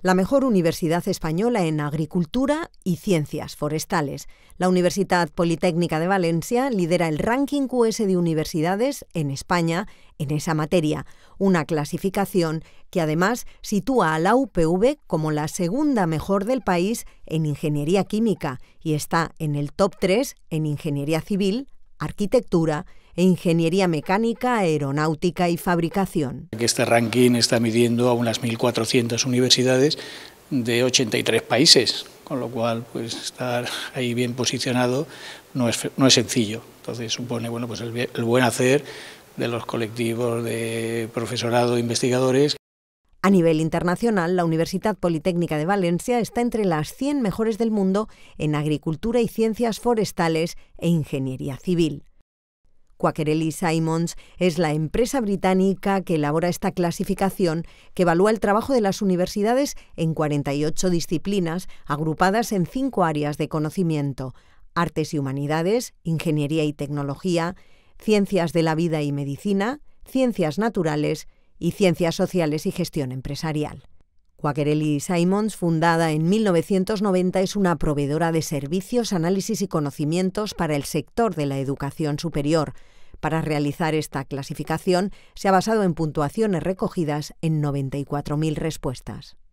la mejor universidad española en agricultura y ciencias forestales. La Universidad Politécnica de Valencia lidera el ranking QS de universidades en España en esa materia, una clasificación que además sitúa a la UPV como la segunda mejor del país en ingeniería química y está en el top 3 en ingeniería civil, arquitectura e ingeniería mecánica, aeronáutica y fabricación. Este ranking está midiendo a unas 1.400 universidades de 83 países, con lo cual pues, estar ahí bien posicionado no es, sencillo. Entonces supone bueno, pues el, el buen hacer de los colectivos de profesorado e investigadores a nivel internacional, la Universidad Politécnica de Valencia está entre las 100 mejores del mundo en agricultura y ciencias forestales e ingeniería civil. Quakerelli Simons es la empresa británica que elabora esta clasificación que evalúa el trabajo de las universidades en 48 disciplinas agrupadas en cinco áreas de conocimiento, artes y humanidades, ingeniería y tecnología, ciencias de la vida y medicina, ciencias naturales y Ciencias Sociales y Gestión Empresarial. Quaquerelli Simons, fundada en 1990, es una proveedora de servicios, análisis y conocimientos para el sector de la educación superior. Para realizar esta clasificación se ha basado en puntuaciones recogidas en 94.000 respuestas.